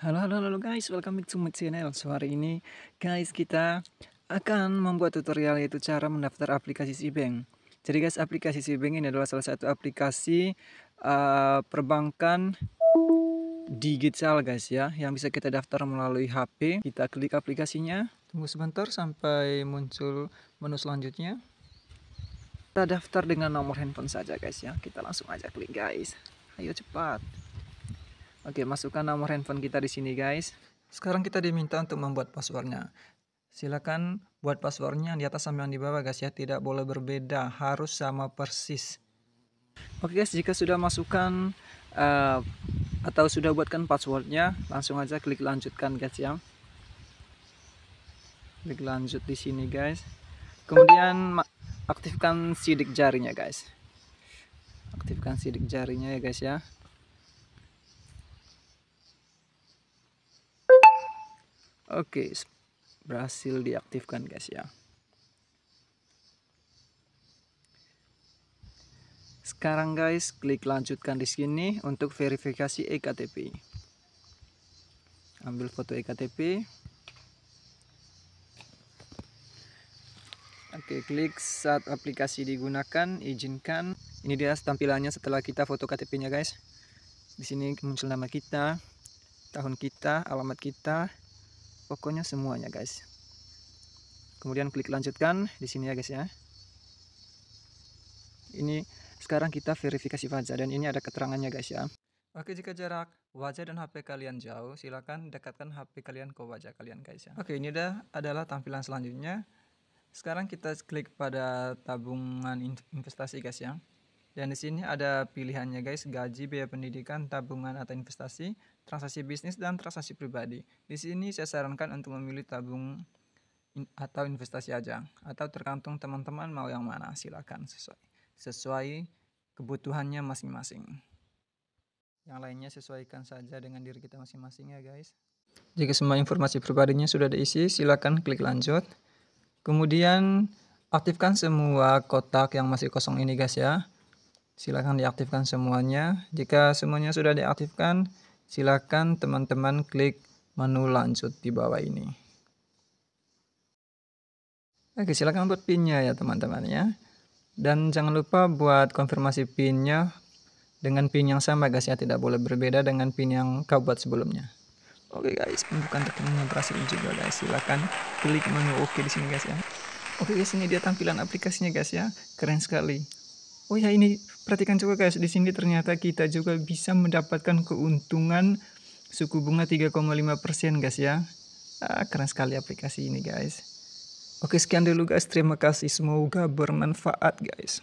Halo halo halo guys, welcome back to my channel. So hari ini guys kita akan membuat tutorial yaitu cara mendaftar aplikasi Sibeng Jadi guys, aplikasi Sibeng ini adalah salah satu aplikasi uh, perbankan digital guys ya, yang bisa kita daftar melalui HP. Kita klik aplikasinya, tunggu sebentar sampai muncul menu selanjutnya. Kita daftar dengan nomor handphone saja guys ya. Kita langsung aja klik guys. Ayo cepat. Oke, masukkan nomor handphone kita di sini guys. Sekarang kita diminta untuk membuat passwordnya. Silakan buat passwordnya di atas sama yang di bawah guys ya. Tidak boleh berbeda, harus sama persis. Oke guys, jika sudah masukkan uh, atau sudah buatkan passwordnya, langsung aja klik lanjutkan guys ya. Klik lanjut di sini guys. Kemudian aktifkan sidik jarinya guys. Aktifkan sidik jarinya ya guys ya. Oke, berhasil diaktifkan guys ya. Sekarang guys, klik lanjutkan di sini untuk verifikasi ektp. Ambil foto ektp. Oke, klik saat aplikasi digunakan, izinkan. Ini dia tampilannya setelah kita foto KTP-nya, guys. Di sini muncul nama kita, tahun kita, alamat kita, pokoknya semuanya guys kemudian klik lanjutkan di sini ya guys ya ini sekarang kita verifikasi wajah dan ini ada keterangannya guys ya Oke jika jarak wajah dan HP kalian jauh silahkan dekatkan HP kalian ke wajah kalian guys ya Oke ini dah adalah tampilan selanjutnya sekarang kita klik pada tabungan investasi guys ya dan di sini ada pilihannya guys, gaji, biaya pendidikan, tabungan atau investasi, transaksi bisnis dan transaksi pribadi. Di sini saya sarankan untuk memilih tabung atau investasi aja atau tergantung teman-teman mau yang mana, silakan sesuai sesuai kebutuhannya masing-masing. Yang lainnya sesuaikan saja dengan diri kita masing-masing ya guys. Jika semua informasi pribadinya sudah diisi, silakan klik lanjut. Kemudian aktifkan semua kotak yang masih kosong ini guys ya Silahkan diaktifkan semuanya. Jika semuanya sudah diaktifkan, silahkan teman-teman klik menu lanjut di bawah ini. Oke, silahkan buat pinnya ya teman-teman ya. Dan jangan lupa buat konfirmasi pinnya dengan pin yang sama guys ya. Tidak boleh berbeda dengan pin yang kau buat sebelumnya. Oke guys, pembukaan tekanannya berhasil juga guys. Silahkan klik menu OK di sini guys ya. Oke guys, ini dia tampilan aplikasinya guys ya. Keren sekali oh ya ini perhatikan juga guys di sini ternyata kita juga bisa mendapatkan keuntungan suku bunga 3,5% guys ya ah, keren sekali aplikasi ini guys oke sekian dulu guys terima kasih semoga bermanfaat guys